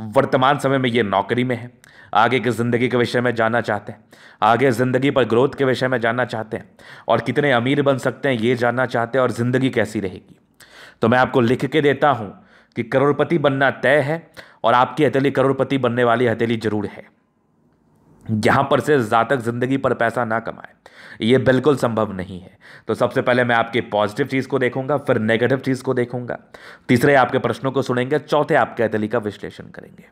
वर्तमान समय में ये नौकरी में है आगे की ज़िंदगी के विषय में जानना चाहते हैं आगे ज़िंदगी पर ग्रोथ के विषय में जानना चाहते हैं और कितने अमीर बन सकते हैं ये जानना चाहते हैं और ज़िंदगी कैसी रहेगी तो मैं आपको लिख के देता हूँ कि करोड़पति बनना तय है और आपकी हथेली करोड़पति बनने वाली हथेली ज़रूर है जहाँ पर से जातक ज़िंदगी पर पैसा ना कमाए ये बिल्कुल संभव नहीं है तो सबसे पहले मैं आपके पॉजिटिव चीज़ को देखूंगा फिर नेगेटिव चीज़ को देखूंगा तीसरे आपके प्रश्नों को सुनेंगे चौथे आपके अतली का विश्लेषण करेंगे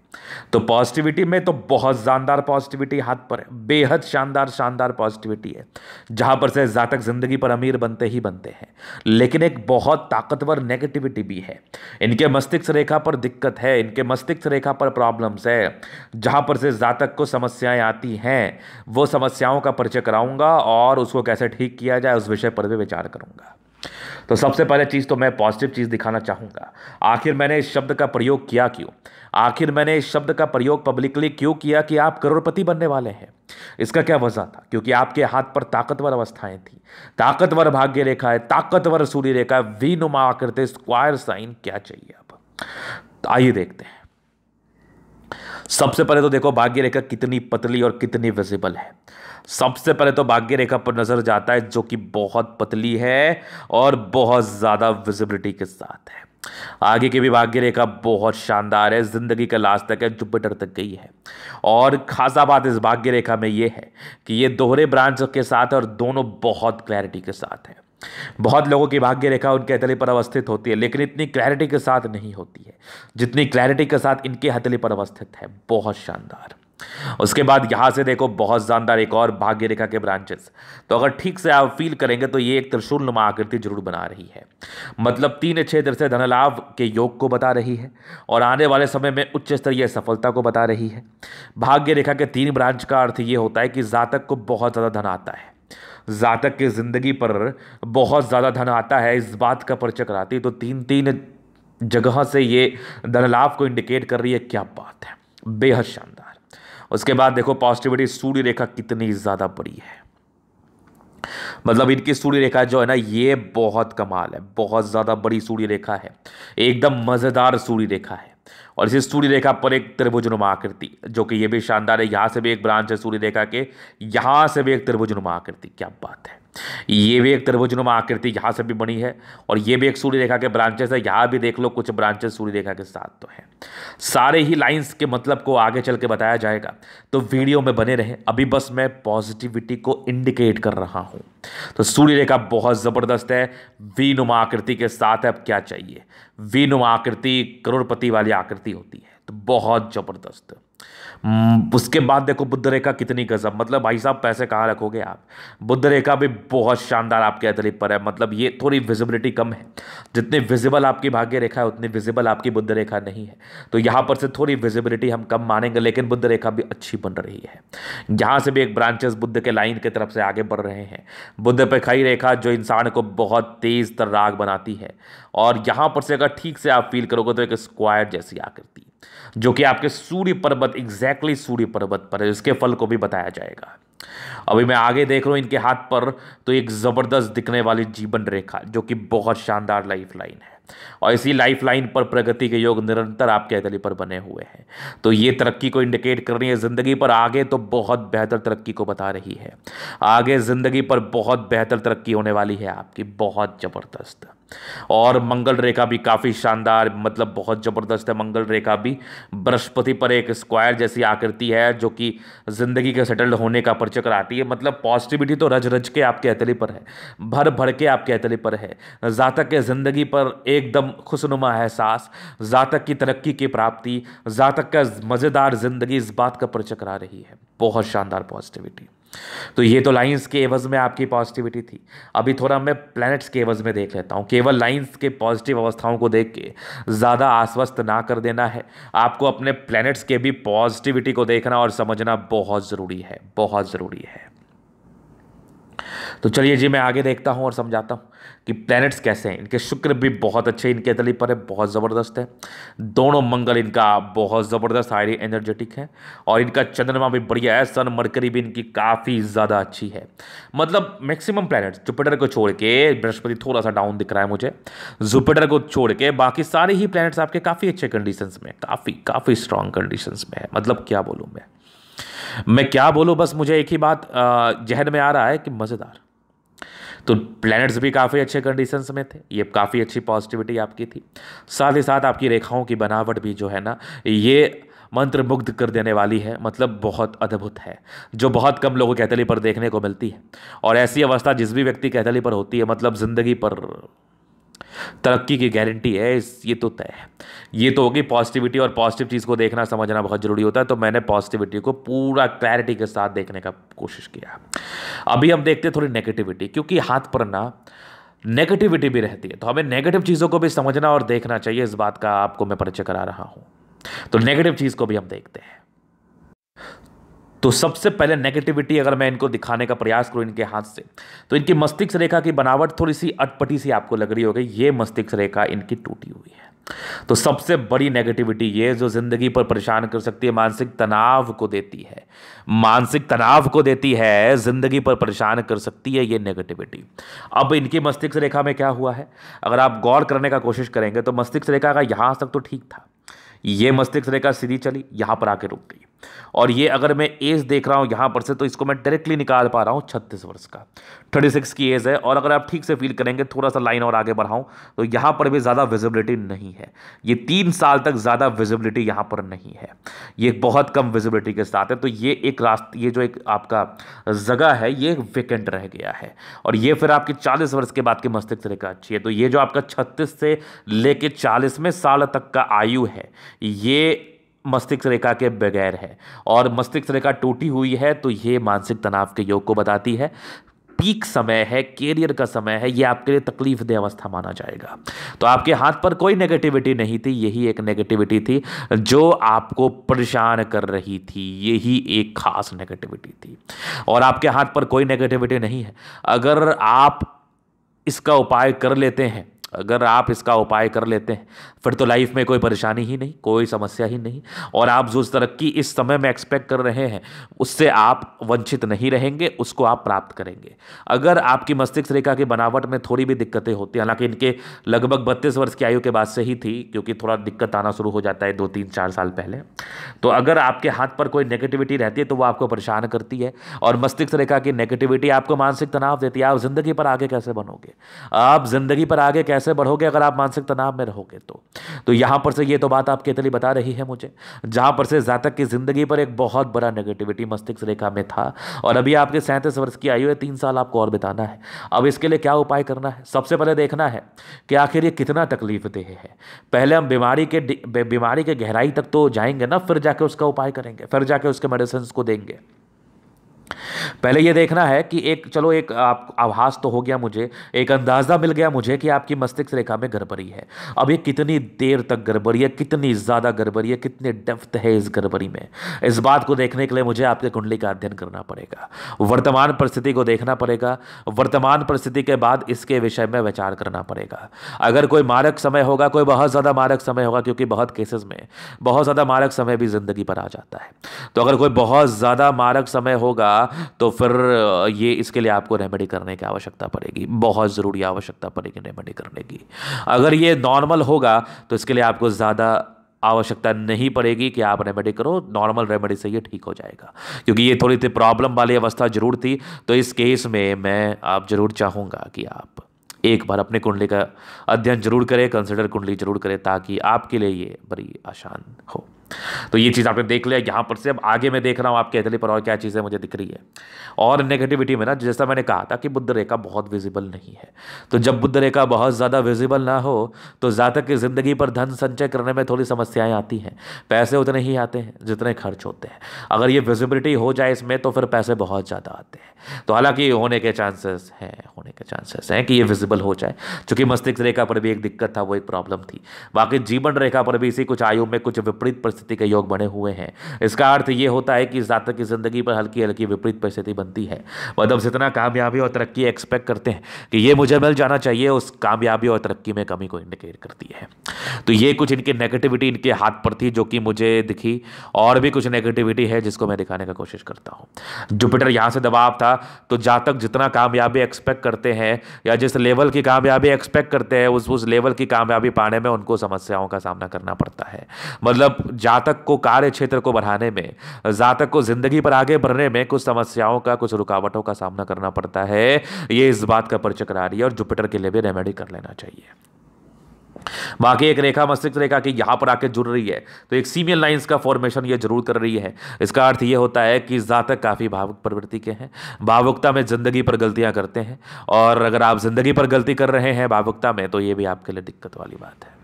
तो पॉजिटिविटी में तो बहुत शानदार पॉजिटिविटी हाथ पर है बेहद शानदार शानदार पॉजिटिविटी है जहाँ पर से जातक ज़िंदगी पर अमीर बनते ही बनते हैं लेकिन एक बहुत ताकतवर नेगेटिविटी भी है इनके मस्तिष्क रेखा पर दिक्कत है इनके मस्तिष्क रेखा पर प्रॉब्लम्स है जहाँ पर से जातक को समस्याएँ आती आती हैं वो समस्याओं का परिचय कराऊंगा और उसको कैसे ठीक किया जाए उस विषय पर भी विचार करूंगा तो सबसे पहले चीज़ तो मैं पॉजिटिव चीज़ दिखाना चाहूँगा आखिर मैंने इस शब्द का प्रयोग किया क्यों आखिर मैंने इस शब्द का प्रयोग पब्लिकली क्यों किया कि आप करोड़पति बनने वाले हैं इसका क्या वजह था क्योंकि आपके हाथ पर ताकतवर अवस्थाएं थी ताकतवर भाग्य रेखा है ताकतवर सूर्य रेखा वी नुमा आकृत स्क्वायर साइन क्या चाहिए अब आइए देखते हैं सबसे पहले तो देखो भाग्य रेखा कितनी पतली और कितनी विजिबल है सबसे पहले तो भाग्य रेखा पर नज़र जाता है जो कि बहुत पतली है और बहुत ज़्यादा विजिबिलिटी के साथ है आगे की भी भाग्य रेखा बहुत शानदार है ज़िंदगी का लास्ट तक है जुपिटर तक गई है और खासा बात इस भाग्य रेखा में ये है कि ये दोहरे ब्रांच के साथ और दोनों बहुत क्लैरिटी के साथ है बहुत लोगों की भाग्य रेखा उनके हथेली पर अवस्थित होती है लेकिन इतनी क्लैरिटी के साथ नहीं होती है जितनी क्लैरिटी के साथ इनके हथेली पर अवस्थित है बहुत शानदार उसके बाद यहाँ से देखो बहुत शानदार एक और भाग्य रेखा के ब्रांचेस तो अगर ठीक से आप फील करेंगे तो ये एक त्रिशूल नुमा आकृति जरूर बना रही है मतलब तीन क्षेत्र से धनलाभ के योग को बता रही है और आने वाले समय में उच्च स्तरीय सफलता को बता रही है भाग्य रेखा के तीन ब्रांच का अर्थ ये होता है कि जातक को बहुत ज़्यादा धन आता है जातक की ज़िंदगी पर बहुत ज़्यादा धन आता है इस बात का परिचय कराती तो तीन तीन जगह से ये धन लाभ को इंडिकेट कर रही है क्या बात है बेहद शानदार उसके बाद देखो पॉजिटिविटी सूर्य रेखा कितनी ज़्यादा बड़ी है मतलब इनकी सूर्य रेखा जो है ना ये बहुत कमाल है बहुत ज़्यादा बड़ी सूर्य रेखा है एकदम मज़ेदार सूर्य रेखा है और इसी सूर्य रेखा पर एक त्रिभुजनुमा आकृति जो कि ये भी शानदार है यहाँ से भी एक ब्रांच है सूर्य रेखा के यहाँ से भी एक त्रिभुजनुमा आकृति क्या बात है ये भी एक तरभुजनुमा आकृति यहाँ से भी बनी है और ये भी एक सूर्य रेखा के ब्रांचेस है यहाँ भी देख लो कुछ ब्रांचेस सूर्य रेखा के साथ तो हैं सारे ही लाइंस के मतलब को आगे चल के बताया जाएगा तो वीडियो में बने रहें अभी बस मैं पॉजिटिविटी को इंडिकेट कर रहा हूँ तो सूर्य रेखा बहुत ज़बरदस्त है वी आकृति के साथ अब क्या चाहिए वी आकृति करोड़पति वाली आकृति होती है तो बहुत ज़बरदस्त हम्म, उसके बाद देखो बुद्ध रेखा कितनी गजब मतलब भाई साहब पैसे कहाँ रखोगे आप बुद्ध रेखा भी बहुत शानदार आपके अतलीफ पर है मतलब ये थोड़ी विजिबिलिटी कम है जितनी विजिबल आपकी भाग्य रेखा है उतनी विजिबल आपकी बुद्ध रेखा नहीं है तो यहाँ पर से थोड़ी विजिबिलिटी हम कम मानेंगे लेकिन बुद्ध रेखा भी अच्छी बन रही है यहाँ से भी एक ब्रांचेस बुद्ध के लाइन की तरफ से आगे बढ़ रहे हैं बुद्ध पे खई रेखा जो इंसान को बहुत तेज़ तर्राग बनाती है और यहाँ पर से अगर ठीक से आप फील करोगे तो एक स्क्वायर जैसी आकृति जो कि आपके सूर्य पर्वत एग्जैक्टली सूर्य पर्वत पर है इसके फल को भी बताया जाएगा अभी मैं आगे देख रहा हूं इनके हाथ पर तो एक ज़बरदस्त दिखने वाली जीवन रेखा जो कि बहुत शानदार लाइफ लाइन है और इसी लाइफ लाइन पर प्रगति के योग निरंतर आपके अतली पर बने हुए हैं तो ये तरक्की को इंडिकेट कर रही है ज़िंदगी पर आगे तो बहुत बेहतर तरक्की को बता रही है आगे ज़िंदगी पर बहुत बेहतर तरक्की होने वाली है आपकी बहुत ज़बरदस्त और मंगल रेखा भी काफ़ी शानदार मतलब बहुत ज़बरदस्त है मंगल रेखा भी बृहस्पति पर एक स्क्वायर जैसी आकृति है जो कि ज़िंदगी के सेटल्ड होने का परिचय कराती है मतलब पॉजिटिविटी तो रज रज के आपके अतले पर है भर भर के आपके अतले पर है जातक के ज़िंदगी पर एकदम खुशनुमा एहसास जातक की तरक्की की प्राप्ति जातक का मज़ेदार ज़िंदगी इस बात का परिचय करा रही है बहुत शानदार पॉजिटिविटी तो ये तो लाइंस के एवज में आपकी पॉजिटिविटी थी अभी थोड़ा मैं प्लैनेट्स के एवज में देख लेता हूँ केवल लाइंस के पॉजिटिव अवस्थाओं को देख के ज़्यादा आश्वस्त ना कर देना है आपको अपने प्लैनेट्स के भी पॉजिटिविटी को देखना और समझना बहुत ज़रूरी है बहुत ज़रूरी है तो चलिए जी मैं आगे देखता हूँ और समझाता हूँ कि प्लैनेट्स कैसे हैं इनके शुक्र भी बहुत अच्छे इनके तली पर है बहुत ज़बरदस्त है दोनों मंगल इनका बहुत ज़बरदस्त हाईली एनर्जेटिक है और इनका चंद्रमा भी बढ़िया है सन मरकरी भी इनकी काफ़ी ज़्यादा अच्छी है मतलब मैक्सिमम प्लैनेट्स जुपिटर को छोड़ के बृहस्पति थोड़ा सा डाउन दिख रहा है मुझे जुपिटर को छोड़ के बाकी सारे ही प्लैनेट्स आपके काफ़ी अच्छे कंडीशंस में काफ़ी काफ़ी स्ट्रांग कंडीशंस में है मतलब क्या बोलूँ मैं मैं क्या बोलूँ बस मुझे एक ही बात जहन में आ रहा है कि मज़ेदार तो प्लैनेट्स भी काफ़ी अच्छे कंडीशंस में थे ये काफ़ी अच्छी पॉजिटिविटी आपकी थी साथ ही साथ आपकी रेखाओं की बनावट भी जो है ना ये मंत्र मुग्ध कर देने वाली है मतलब बहुत अद्भुत है जो बहुत कम लोगों कैथली पर देखने को मिलती है और ऐसी अवस्था जिस भी व्यक्ति कैथली पर होती है मतलब ज़िंदगी पर तरक्की की गारंटी है इस ये तो तय है ये तो होगी पॉजिटिविटी और पॉजिटिव चीज़ को देखना समझना बहुत ज़रूरी होता है तो मैंने पॉजिटिविटी को पूरा क्लैरिटी के साथ देखने का कोशिश किया अभी हम देखते हैं थोड़ी नेगेटिविटी क्योंकि हाथ पर ना नेगेटिविटी भी रहती है तो हमें नेगेटिव चीज़ों को भी समझना और देखना चाहिए इस बात का आपको मैं परिचय करा रहा हूँ तो नेगेटिव चीज़ को भी हम देखते हैं तो सबसे पहले नेगेटिविटी अगर मैं इनको दिखाने का प्रयास करूँ इनके हाथ से तो इनकी मस्तिष्क रेखा की बनावट थोड़ी सी अटपटी सी आपको लग रही होगी ये मस्तिष्क रेखा इनकी टूटी हुई है तो सबसे बड़ी नेगेटिविटी ये जो ज़िंदगी पर परेशान कर सकती है मानसिक तनाव को देती है मानसिक तनाव को देती है ज़िंदगी पर परेशान कर सकती है ये नेगेटिविटी अब इनकी मस्तिष्क रेखा में क्या हुआ है अगर आप गौर करने का कोशिश करेंगे तो मस्तिष्क रेखा का यहां तक तो ठीक था ये मस्तिष्क रेखा सीधी चली यहां पर आके रुक गई और ये अगर मैं एज देख रहा हूँ यहाँ पर से तो इसको मैं डायरेक्टली निकाल पा रहा हूँ छत्तीस वर्ष का थर्टी सिक्स की एज है और अगर आप ठीक से फील करेंगे थोड़ा सा लाइन और आगे बढ़ाऊँ तो यहाँ पर भी ज़्यादा विजिबिलिटी नहीं है ये तीन साल तक ज़्यादा विजिबिलिटी यहाँ पर नहीं है ये बहुत कम विजिबिलिटी के साथ है तो ये एक रास्ते ये जो एक आपका जगह है ये वेकेंट रह गया है और ये फिर आपकी चालीस वर्ष के बाद के मस्तिष्क रेखा अच्छी है तो ये जो आपका छत्तीस से लेके चालीसवें साल तक का आयु है ये मस्तिष्क रेखा के बगैर है और मस्तिष्क रेखा टूटी हुई है तो ये मानसिक तनाव के योग को बताती है पीक समय है कैरियर का समय है ये आपके लिए तकलीफ दे अवस्था माना जाएगा तो आपके हाथ पर कोई नेगेटिविटी नहीं थी यही एक नेगेटिविटी थी जो आपको परेशान कर रही थी यही एक खास नेगेटिविटी थी और आपके हाथ पर कोई नेगेटिविटी नहीं है अगर आप इसका उपाय कर लेते हैं अगर आप इसका उपाय कर लेते हैं फिर तो लाइफ में कोई परेशानी ही नहीं कोई समस्या ही नहीं और आप जो तरक्की इस समय में एक्सपेक्ट कर रहे हैं उससे आप वंचित नहीं रहेंगे उसको आप प्राप्त करेंगे अगर आपकी मस्तिष्क रेखा की बनावट में थोड़ी भी दिक्कतें होती हैं हालांकि इनके लगभग बत्तीस वर्ष की आयु के बाद से ही थी क्योंकि थोड़ा दिक्कत आना शुरू हो जाता है दो तीन चार साल पहले तो अगर आपके हाथ पर कोई नेगेटिविटी रहती है तो वो आपको परेशान करती है और मस्तिष्क रेखा की नेगेटिविटी आपको मानसिक तनाव देती है आप ज़िंदगी पर आगे कैसे बनोगे आप ज़िंदगी पर आगे कैसे कैसे बढ़ोगे अगर आप मानसिक तनाव में रहोगे तो तो यहाँ पर से ये तो बात आपके इतनी बता रही है मुझे जहाँ पर से जातक की ज़िंदगी पर एक बहुत बड़ा नेगेटिविटी मस्तिष्क रेखा में था और अभी आपके सैंतीस वर्ष की आयु है तीन साल आपको और बिताना है अब इसके लिए क्या उपाय करना है सबसे पहले देखना है कि आखिर ये कितना तकलीफ देह है पहले हम बीमारी के बीमारी के गहराई तक तो जाएंगे ना फिर जाके उसका उपाय करेंगे फिर जाके उसके मेडिसिन को देंगे पहले ये देखना है कि एक चलो एक आप आभास तो हो गया मुझे एक अंदाज़ा मिल गया मुझे कि आपकी मस्तिष्क रेखा में गड़बड़ी है अब ये कितनी देर तक गड़बड़ी है कितनी ज़्यादा गड़बड़ी है कितने डेफ्थ है इस गड़बड़ी में इस बात को देखने के लिए मुझे आपके कुंडली का अध्ययन करना पड़ेगा वर्तमान परिस्थिति को देखना पड़ेगा वर्तमान परिस्थिति के बाद इसके विषय में विचार करना पड़ेगा अगर कोई मारक समय होगा कोई बहुत ज़्यादा मारक समय होगा क्योंकि बहुत केसेस में बहुत ज़्यादा मारक समय भी ज़िंदगी पर आ जाता है तो अगर कोई बहुत ज़्यादा मारक समय होगा तो फिर ये इसके लिए आपको रेमेडी करने की आवश्यकता पड़ेगी बहुत ज़रूरी आवश्यकता पड़ेगी रेमेडी करने की अगर ये नॉर्मल होगा तो इसके लिए आपको ज़्यादा आवश्यकता नहीं पड़ेगी कि आप रेमेडी करो नॉर्मल रेमेडी से ये ठीक हो जाएगा क्योंकि ये थोड़ी सी प्रॉब्लम वाली अवस्था ज़रूर थी तो इस केस में मैं आप ज़रूर चाहूँगा कि आप एक बार अपने कुंडली का अध्ययन जरूर करें कंसिडर कुंडली जरूर करें ताकि आपके लिए ये बड़ी आसान हो तो ये चीज़ आपने देख लिया यहाँ पर से अब आगे मैं देख रहा हूँ आपके अगले पर और क्या चीज़ें मुझे दिख रही है और नेगेटिविटी में ना जैसा मैंने कहा था कि बुद्ध रेखा बहुत विजिबल नहीं है तो जब बुद्ध रेखा बहुत ज़्यादा विजिबल ना हो तो जातक की ज़िंदगी पर धन संचय करने में थोड़ी समस्याएँ आती हैं पैसे उतने ही आते हैं जितने खर्च होते हैं अगर ये विजिबिलिटी हो जाए इसमें तो फिर पैसे बहुत ज़्यादा आते हैं तो हालांकि होने के चांसेस हैं होने के चांसेस हैं कि ये विजिबल हो जाए चूँकि मस्तिष्क रेखा पर भी एक दिक्कत था वो एक प्रॉब्लम थी बाकी जीवन रेखा पर भी इसी कुछ आयु में कुछ विपरीत परिस्थिति के योग बने हुए हैं इसका अर्थ ये होता है कि इस जातक की ज़िंदगी पर हल्की हल्की विपरीत परिस्थिति बनती है मतलब जितना कामयाबी और तरक्की एक्सपेक्ट करते हैं कि ये मुझे मिल जाना चाहिए उस कामयाबी और तरक्की में कमी को इंडिकेट करती है तो ये कुछ इनकी नेगेटिविटी इनके हाथ पर थी जो कि मुझे दिखी और भी कुछ नेगेटिविटी है जिसको मैं दिखाने का कोशिश करता हूँ जुपिटर यहाँ से दबाव था तो जातक जितना कामयाबी एक्सपेक्ट करते हैं या जिस लेवल की कामयाबी एक्सपेक्ट करते हैं उस उस लेवल की कामयाबी पाने में उनको समस्याओं का सामना करना पड़ता है मतलब जातक को कार्य क्षेत्र को बढ़ाने में जातक को जिंदगी पर आगे बढ़ने में कुछ समस्याओं का कुछ रुकावटों का सामना करना पड़ता है ये इस बात का परिचय करा रही है और जुपिटर के लिए भी रेमेडी कर लेना चाहिए बाकी एक रेखा मस्तिष्क रेखा की यहां पर आके जुड़ रही है तो एक सीमियल लाइंस का फॉर्मेशन ये जरूर कर रही है इसका अर्थ ये होता है कि जातक काफ़ी भावुक प्रवृत्ति के हैं भावुकता में ज़िंदगी पर गलतियां करते हैं और अगर आप ज़िंदगी पर गलती कर रहे हैं भावुकता में तो ये भी आपके लिए दिक्कत वाली बात है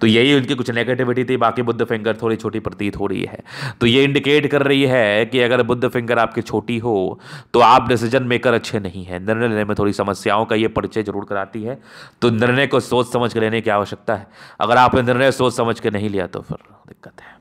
तो यही उनकी कुछ नेगेटिविटी थी बाकी बुद्ध फिंगर थोड़ी छोटी प्रतीत हो रही है तो ये इंडिकेट कर रही है कि अगर बुद्ध फिंगर आपकी छोटी हो तो आप डिसीजन मेकर अच्छे नहीं हैं निर्णय लेने में थोड़ी समस्याओं का ये परिचय जरूर कराती है तो निर्णय को सोच समझ के लेने की आवश्यकता है अगर आपने निर्णय सोच समझ के नहीं लिया तो फिर दिक्कत है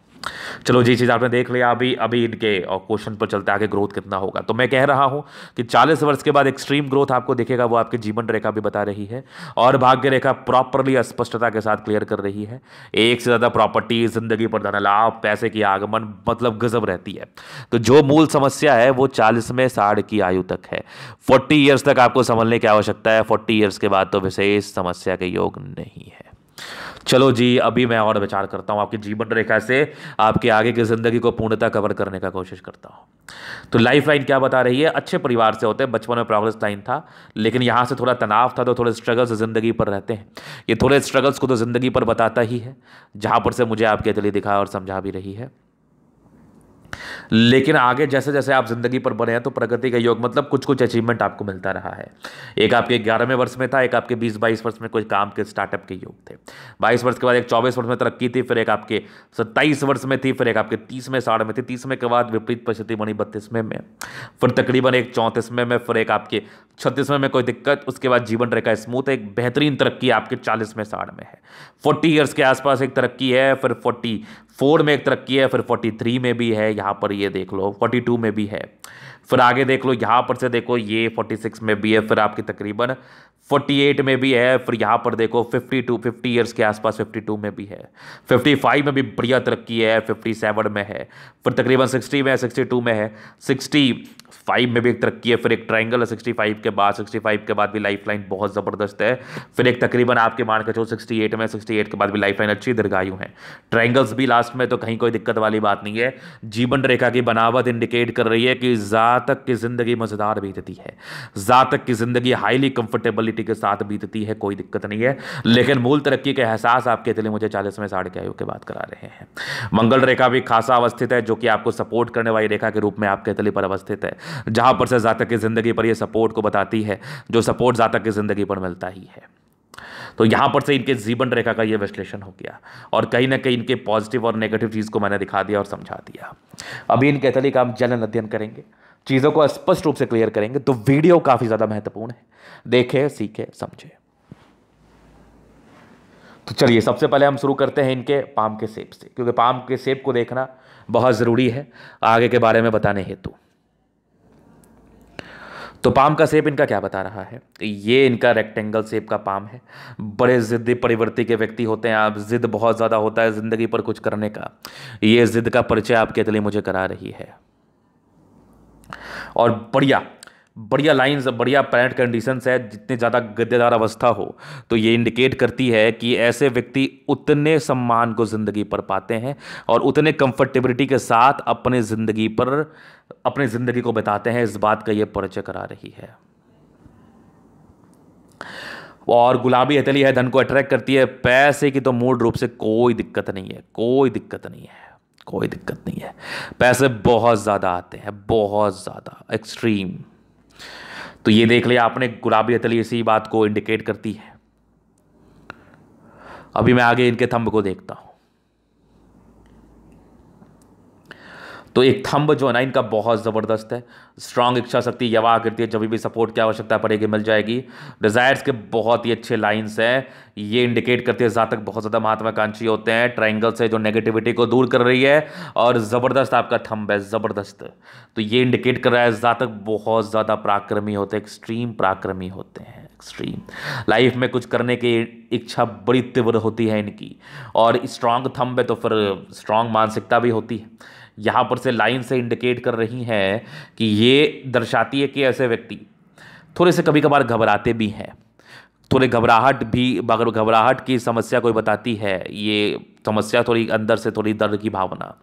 चलो जी चीज़ आपने देख लिया अभी अभी इनके और क्वेश्चन पर चलते आगे ग्रोथ कितना होगा तो मैं कह रहा हूँ कि 40 वर्ष के बाद एक्सट्रीम ग्रोथ आपको देखेगा वो आपके जीवन रेखा भी बता रही है और भाग्य रेखा प्रॉपरली अस्पष्टता के साथ क्लियर कर रही है एक से ज़्यादा प्रॉपर्टी ज़िंदगी पर धन लाभ पैसे की आगमन मतलब गजब रहती है तो जो मूल समस्या है वो चालीसवें साढ़ की आयु तक है फोर्टी ईयर्स तक आपको संभलने की आवश्यकता है फोर्टी ईयर्स के बाद तो विशेष समस्या के योग नहीं है चलो जी अभी मैं और विचार करता हूँ आपकी जीवन रेखा से आपके आगे की ज़िंदगी को पूर्णता कवर करने का कोशिश करता हूँ तो लाइफ लाइन क्या बता रही है अच्छे परिवार से होते हैं बचपन में प्रोग्रेस लाइन था लेकिन यहाँ से थोड़ा तनाव था तो थोड़े स्ट्रगल्स ज़िंदगी पर रहते हैं ये थोड़े स्ट्रगल्स को तो ज़िंदगी पर बताता ही है जहाँ पर से मुझे आपके दिली दिखा और समझा भी रही है लेकिन आगे जैसे जैसे आप ज़िंदगी पर बने हैं तो प्रगति का योग मतलब कुछ कुछ अचीवमेंट आपको मिलता रहा है एक आपके ग्यारहवें वर्ष में था एक आपके बीस बाईस वर्ष में कोई काम के स्टार्टअप के योग थे बाईस वर्ष के बाद एक चौबीस वर्ष में तरक्की थी फिर एक आपके सत्ताईस वर्ष में थी फिर एक आपके तीसवें साढ़ में थी तीसवें के बाद विपरीत परिस्थिति बनी बत्तीसवें में फिर तकरीबन एक चौंतीसवें में फिर एक आपके छत्तीसवें में कोई दिक्कत उसके बाद जीवन रेखा स्मूथ एक बेहतरीन तरक्की आपके चालीसवें साढ़ में है फोर्टी ईयर्स के आसपास एक तरक्की है फिर फोर्टी फोर में एक तरक्की है फिर फोर्टी थ्री में भी है यहाँ पर ये देख लो फोर्टी टू में भी है फिर आगे देख लो यहाँ पर से देखो ये फोर्टी सिक्स में भी है फिर आपकी तकरीबन फोर्टी एट में भी है फिर यहाँ पर देखो फिफ्टी टू फिफ्टी ईयर्स के आसपास फिफ्टी टू में भी है फिफ्टी फाइव में भी बढ़िया तरक्की है फिफ्टी सेवन में है फिर तकरीबन सिक्सटी में है सिक्सटी टू में है सिक्सटी फाइव में भी एक तरक्की है फिर एक ट्राइंगल है सिक्सटी फाइव के बाद सिक्सटी फाइव के बाद भी लाइफ लाइन बहुत ज़बरदस्त है फिर एक तकरीबन आपके मान के चलो सिक्सटी एट में सिक्सटी एट के बाद भी लाइफ लाइन अच्छी दीर्घायु है ट्राइंगल्स भी लास्ट में तो कहीं कोई दिक्कत वाली बात नहीं है जीवन रेखा की बनावट इंडिकेट कर रही है कि जातक की ज़िंदगी मज़ेदार बीतती है जातक की ज़िंदगी हाईली कंफर्टेबिलिटी के साथ बीतती है कोई दिक्कत नहीं है लेकिन मूल तरक्की के एहसास आपके दिल मुझे चालीस में साढ़े के आयु के बाद करा रहे हैं मंगल रेखा भी खासा अवस्थित है जो कि आपको सपोर्ट करने वाली रेखा के रूप में आपके दिल पर अवस्थित है जहाँ पर से जातक की ज़िंदगी पर यह सपोर्ट को बताती है जो सपोर्ट जातक की ज़िंदगी पर मिलता ही है तो यहाँ पर से इनके जीवन रेखा का ये विश्लेषण हो गया और कहीं ना कहीं इनके पॉजिटिव और नेगेटिव चीज़ को मैंने दिखा दिया और समझा दिया अभी इनके अतलिक हम जलन अध्ययन करेंगे चीज़ों को स्पष्ट रूप से क्लियर करेंगे तो वीडियो काफ़ी ज़्यादा महत्वपूर्ण है देखें सीखें समझें तो चलिए सबसे पहले हम शुरू करते हैं इनके पाम के सेब से क्योंकि पाम के सेब को देखना बहुत ज़रूरी है आगे के बारे में बताने हेतु तो पाम का सेप इनका क्या बता रहा है ये इनका रेक्टेंगल सेप का पाम है बड़े ज़िद्दी परिवर्ती के व्यक्ति होते हैं आप ज़िद बहुत ज़्यादा होता है ज़िंदगी पर कुछ करने का ये ज़िद का परिचय आपके लिए मुझे करा रही है और बढ़िया बढ़िया लाइंस बढ़िया पैरेंट कंडीशंस है जितने ज़्यादा गद्देदार अवस्था हो तो ये इंडिकेट करती है कि ऐसे व्यक्ति उतने सम्मान को ज़िंदगी पर पाते हैं और उतने कंफर्टेबिलिटी के साथ अपने ज़िंदगी पर अपने ज़िंदगी को बताते हैं इस बात का ये परिचय करा रही है और गुलाबी हथेली है धन को अट्रैक्ट करती है पैसे की तो मूल रूप से कोई दिक्कत नहीं है कोई दिक्कत नहीं है कोई दिक्कत नहीं है पैसे बहुत ज़्यादा आते हैं बहुत ज़्यादा एक्सट्रीम तो ये देख लिया आपने गुलाबी हथेली इसी बात को इंडिकेट करती है अभी मैं आगे इनके थंब को देखता हूं तो एक थंब जो है ना इनका बहुत ज़बरदस्त है स्ट्रांग इच्छा शक्ति यवा आकृति जब भी सपोर्ट की आवश्यकता पड़ेगी मिल जाएगी डिज़ायर्स के बहुत ही अच्छे लाइन्स हैं ये इंडिकेट करते हैं जातक बहुत ज़्यादा महत्वाकांक्षी होते हैं ट्राइंगल से जो नेगेटिविटी को दूर कर रही है और ज़बरदस्त आपका थंब है ज़बरदस्त तो ये इंडिकेट कर रहा है जातक बहुत ज़्यादा पराक्रमी होते हैं एक्सट्रीम पराक्रमी होते हैं एक्सट्रीम लाइफ में कुछ करने की इच्छा बड़ी तीव्र होती है इनकी और स्ट्रांग थंब है तो फिर स्ट्रांग मानसिकता भी होती है यहाँ पर से लाइन से इंडिकेट कर रही हैं कि ये दर्शाती है कि ऐसे व्यक्ति थोड़े से कभी कभार घबराते भी हैं थोड़े घबराहट भी अगर घबराहट की समस्या कोई बताती है ये समस्या थोड़ी अंदर से थोड़ी दर्द की भावना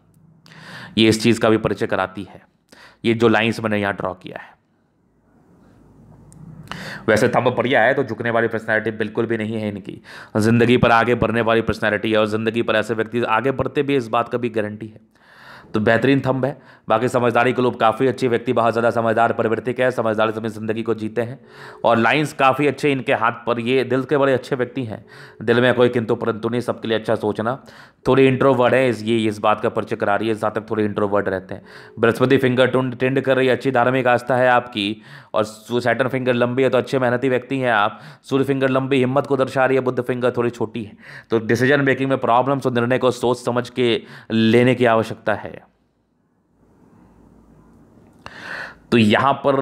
ये इस चीज़ का भी परिचय कराती है ये जो लाइन्स मैंने यहाँ ड्रॉ किया है वैसे थंब बढ़िया है तो झुकने वाली पर्सनैलिटी बिल्कुल भी नहीं है इनकी ज़िंदगी पर आगे बढ़ने वाली पर्सनैलिटी है और ज़िंदगी पर ऐसे व्यक्ति आगे बढ़ते भी इस बात का भी गारंटी है तो बेहतरीन थंब है बाकी समझदारी के लोग काफ़ी अच्छे व्यक्ति बहुत ज़्यादा समझदार प्रवृत्ति के हैं से अपनी ज़िंदगी को जीते हैं और लाइंस काफ़ी अच्छे इनके हाथ पर ये दिल के बड़े अच्छे व्यक्ति हैं दिल में कोई किंतु परंतु नहीं सबके लिए अच्छा सोचना थोड़ी इंट्रोवर्ड है इस ये इस बात का परिचय करा रही है इस तक थोड़े इंट्रोवर्ड रहते हैं बृहस्पति फिंगर टेंड कर रही है अच्छी धार्मिक आस्था है आपकी और सैटन फिंगर लंबी है तो अच्छे मेहनती व्यक्ति हैं आप सूर्य फिंगर लंबी हिम्मत को दर्शा रही है बुद्ध फिंगर थोड़ी छोटी है तो डिसीजन मेकिंग में प्रॉब्लम्स और निर्णय को सोच समझ के लेने की आवश्यकता है तो यहाँ पर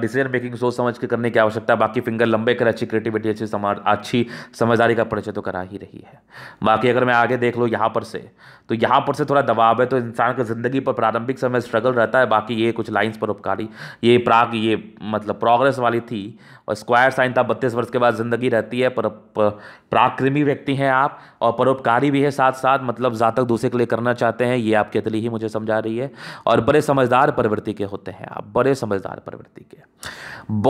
डिसीजन मेकिंग सोच समझ के करने की आवश्यकता है बाकी फिंगर लंबे कर अच्छी क्रिएटिविटी अच्छी समाज अच्छी समझदारी का परिचय तो करा ही रही है बाकी अगर मैं आगे देख लूँ यहाँ पर से तो यहाँ पर से थोड़ा दबाव है तो इंसान का ज़िंदगी पर प्रारंभिक समय स्ट्रगल रहता है बाकी ये कुछ लाइन्स पर उपकारी ये प्राग ये मतलब प्रोग्रेस वाली थी और स्क्वायर साइन तो बत्तीस वर्ष के बाद ज़िंदगी रहती है पर प्राक्रमी व्यक्ति हैं आप और परोपकारी भी है साथ साथ मतलब जातक दूसरे के लिए करना चाहते हैं ये आपके अतली ही मुझे समझा रही है और बड़े समझदार प्रवृत्ति के होते हैं आप बड़े समझदार प्रवृत्ति के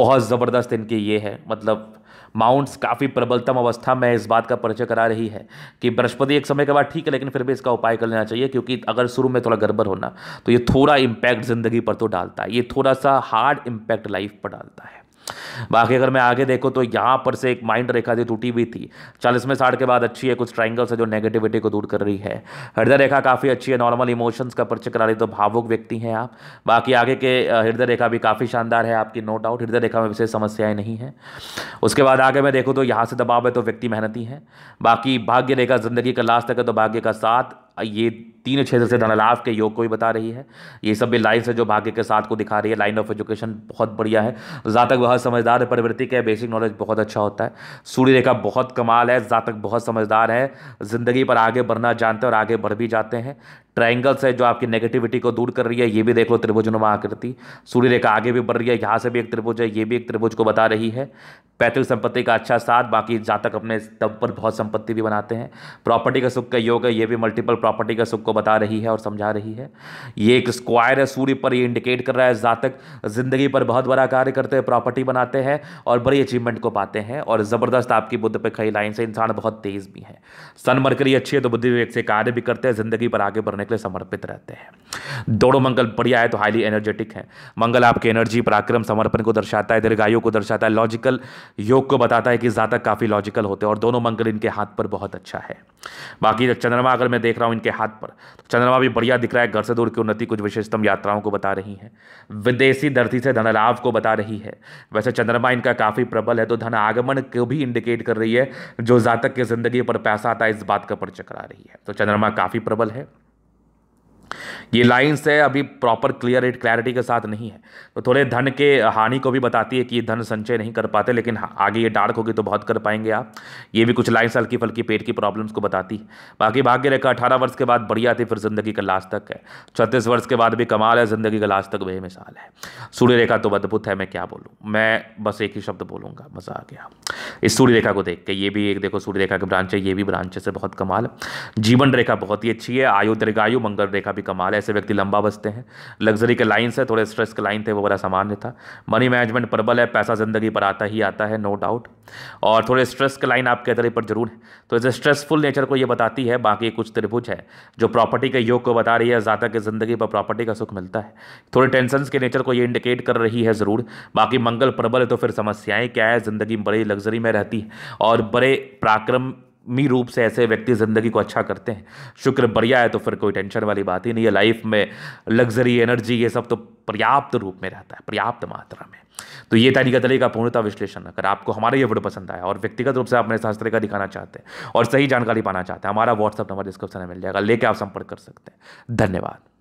बहुत ज़बरदस्त इनके ये है मतलब माउंट्स काफ़ी प्रबलतम अवस्था में इस बात का परिचय करा रही है कि बृहस्पति एक समय के बाद ठीक है लेकिन फिर भी इसका उपाय कर लेना चाहिए क्योंकि अगर शुरू में थोड़ा गड़बड़ होना तो ये थोड़ा इम्पैक्ट ज़िंदगी पर तो डालता है ये थोड़ा सा हार्ड इम्पैक्ट लाइफ पर डालता है बाकी अगर मैं आगे देखो तो यहाँ पर से एक माइंड रेखा जो टूटी हुई थी चालीसवें साठ के बाद अच्छी है कुछ ट्राइंगल्स है जो नेगेटिविटी को दूर कर रही है हृदय रेखा काफ़ी अच्छी है नॉर्मल इमोशंस का परिचय करा रही तो भावुक व्यक्ति हैं आप बाकी आगे के हृदय रेखा भी काफ़ी शानदार है आपकी नो डाउट हृदय रेखा में विशेष समस्याएं नहीं है उसके बाद आगे मैं देखूँ तो यहाँ से दबाव है तो व्यक्ति मेहनती है बाकी भाग्य रेखा जिंदगी का लास्ट तक है तो भाग्य का साथ ये तीन क्षेत्र से धनलाभ के योग को भी बता रही है ये सब भी लाइन से जो भाग्य के साथ को दिखा रही है लाइन ऑफ एजुकेशन बहुत बढ़िया है जातक बहुत समझदार है प्रवृत्ति के बेसिक नॉलेज बहुत अच्छा होता है सूर्य रेखा बहुत कमाल है जातक बहुत समझदार है ज़िंदगी पर आगे बढ़ना जानते हैं और आगे बढ़ भी जाते हैं ट्राइंगल्स है जो आपकी नेगेटिविटी को दूर कर रही है ये भी देख लो त्रिभुजनुमा आकृति सूर्य रेखा आगे भी बढ़ रही है यहाँ से भी एक त्रिभुज है ये भी एक त्रिभुज को बता रही है पैतृक संपत्ति का अच्छा साथ बाकी जातक अपने दम पर बहुत संपत्ति भी बनाते हैं प्रॉपर्टी का सुख का योग है ये भी मल्टीपल प्रॉपर्टी का सुख को बता रही है और समझा रही है ये एक स्क्वायर है सूर्य पर ये इंडिकेट कर रहा है जातक ज़िंदगी पर बहुत बड़ा कार्य करते हैं प्रॉपर्टी बनाते हैं और बड़ी अचीवमेंट को पाते हैं और ज़बरदस्त आपकी बुद्ध पर खई लाइन से इंसान बहुत तेज़ भी है सनमरकरी अच्छी है तो बुद्धि विवेक से कार्य भी करते हैं ज़िंदगी पर आगे बढ़ने के लिए समर्पित रहते हैं दोनों मंगल बढ़िया है तो हाईली एनर्जेटिक है मंगल आपके एनर्जी पराक्रम समर्पण को दर्शाता है दीर्घायु को दर्शाता है लॉजिकल योग को बताता है कि जातक काफ़ी लॉजिकल होते हैं और दोनों मंगल इनके हाथ पर बहुत अच्छा है बाकी तो चंद्रमा अगर मैं देख रहा हूँ इनके हाथ पर तो चंद्रमा भी बढ़िया दिख रहा है घर से दूर की उन्नति कुछ विशेषतम यात्राओं को बता रही है विदेशी धरती से धनलाभ को बता रही है वैसे चंद्रमा इनका काफ़ी प्रबल है तो धन आगमन को भी इंडिकेट कर रही है जो जातक की जिंदगी पर पैसा आता है इस बात का पर चकरा रही है तो चंद्रमा काफ़ी प्रबल है ये लाइंस है अभी प्रॉपर क्लियर एट क्लैरिटी के साथ नहीं है तो थोड़े धन के हानि को भी बताती है कि धन संचय नहीं कर पाते लेकिन हाँ, आगे ये डार्क होगी तो बहुत कर पाएंगे आप ये भी कुछ लाइंस हल्की फल्की पेट की प्रॉब्लम्स को बताती है बाकी भाग्य रेखा अठारह वर्ष के बाद बढ़िया थी फिर जिंदगी का लास्ट तक है छत्तीस वर्ष के बाद भी कमाल है जिंदगी का लास्ट तक वही मिसाल है सूर्य रेखा तो अद्भुत है मैं क्या बोलूँ मैं बस एक ही शब्द बोलूँगा मज़ा आ गया इस सूर्य रेखा को देख के ये भी एक देखो सूर्य रेखा की ब्रांच है ये भी ब्रांच है बहुत कमाल जीवन रेखा बहुत ही अच्छी है आयु दीर्घायु मंगल रेखा काफ़ी कमाल है ऐसे व्यक्ति लंबा बसते हैं लग्जरी के लाइन से थोड़े स्ट्रेस के लाइन थे वो बड़ा सामान्य था मनी मैनेजमेंट प्रबल है पैसा ज़िंदगी पर आता ही आता है नो डाउट और थोड़े स्ट्रेस के लाइन आपके अतरे पर जरूर है तो इसे स्ट्रेसफुल नेचर को ये बताती है बाकी कुछ त्रिभुज है जो प्रॉपर्टी के योग को बता रही है ज़्यादा की ज़िंदगी पर प्रॉपर्टी का सुख मिलता है थोड़े टेंशन के नेचर को ये इंडिकेट कर रही है ज़रूर बाकी मंगल प्रबल है तो फिर समस्याएँ क्या है ज़िंदगी बड़ी लग्जरी में रहती है और बड़े पराक्रम मी रूप से ऐसे व्यक्ति ज़िंदगी को अच्छा करते हैं शुक्र बढ़िया है तो फिर कोई टेंशन वाली बात ही नहीं है लाइफ में लग्जरी एनर्जी ये सब तो पर्याप्त रूप में रहता है पर्याप्त मात्रा में तो ये तरीका तरीका पूर्णता विश्लेषण अगर आपको हमारा ये वीडियो पसंद आया और व्यक्तिगत रूप से आप अपने शास्त्र का दिखाना चाहते हैं और सही जानकारी पाना चाहते हैं हमारा व्हाट्सअप नंबर डिस्क्रिप्शन में मिल जाएगा लेके आप संपर्क कर सकते हैं धन्यवाद